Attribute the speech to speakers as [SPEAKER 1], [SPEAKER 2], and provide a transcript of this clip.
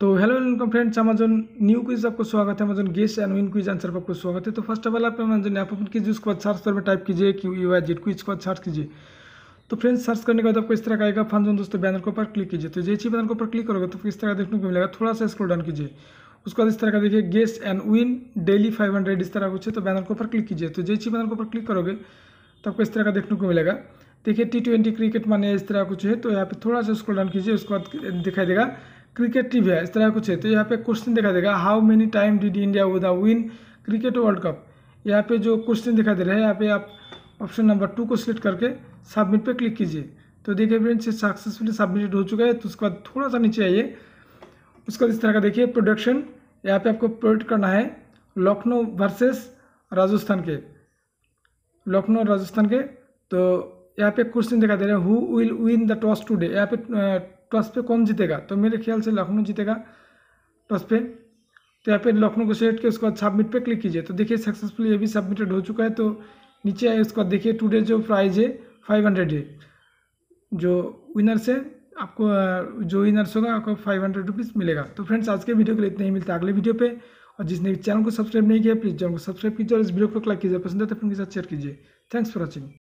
[SPEAKER 1] तो hello welcome friends Amazon new quiz आपको स्वागत है Amazon guess and win quiz answer पर आपको स्वागत है तो फर्स्ट ऑफ ऑल आप अमेजन ऐप ओपन कीजिए उसके बाद सर्च पर टाइप कीजिए Q U I Z quiz के बाद सर्च कीजिए तो फ्रेंड्स सर्च करने के बाद आपको इस तरह का आएगा फंजन दोस्तों बैनर के ऊपर क्लिक कीजिए तो जे ची बैनर के ऊपर क्लिक करोगे तो इस तरह का देखने को मिलेगा थोड़ा सा स्क्रोल डाउन कीजिए उसके बाद इस तरह का देखिए guess and win daily five hundred इस तरह कुछ है तो बैनर के ऊपर क्लिक कीजिए तो ची बैनर के ऊपर क्लिक करोगे तो आपको इस तरह का देखने को मिलेगा देखिए टी ट्वेंटी क्रिकेट माने इस तरह कुछ है तो यहाँ पर थोड़ा सा स्क्रोल डाउन कीजिए उसके बाद दिखाई देगा क्रिकेट टीवी है इस तरह कुछ है तो यहाँ पे क्वेश्चन दिखा देगा how many time did India with win cricket world cup यहाँ पे जो क्वेश्चन दिखा दे रहा है यहाँ पे आप ऑप्शन नंबर टू को सिलेक्ट करके सबमिट पे क्लिक कीजिए तो देखिए फ्रेंड्स ये सक्सेसफुली सबमिटेड हो चुका है तो उसके बाद थोड़ा सा नीचे आइए उसके बाद इस तरह का देखिए प्रोडक्शन यहाँ पे आपको प्रोडक्ट करना है लखनऊ वर्सेस राजस्थान के लखनऊ राजस्थान के तो यहाँ पे क्वेश्चन दिखा दे रहे हैं who will win the toss today यहाँ पे टॉस पे कौन जीतेगा तो मेरे ख्याल से लखनऊ जीतेगा टॉस पे तो यहाँ पे लखनऊ को सेलेक्ट किया उसके बाद सबमिट पे क्लिक कीजिए तो देखिए सक्सेसफुली ये भी सबमिटेड हो चुका है तो नीचे आए उसके बाद देखिए टूडे जो प्राइज़ है फाइव हंड्रेड है जो विनर्स है आपको जो विनर्स होगा आपको फाइव हंड्रेड रुपीज़ मिलेगा तो फ्रेंड्स आज के वीडियो के लिए इतना ही मिलते हैं अगले वीडियो पे और जिसने चैनल को सब्सक्राइब नहीं किया प्लीज़ चैनल को सब्सक्राइब कीजिए और इस वीडियो को लाइक कीजिए पसंद है तो फ्रेंड के साथ शेयर कीजिए थैंक्स फॉर वॉचिंग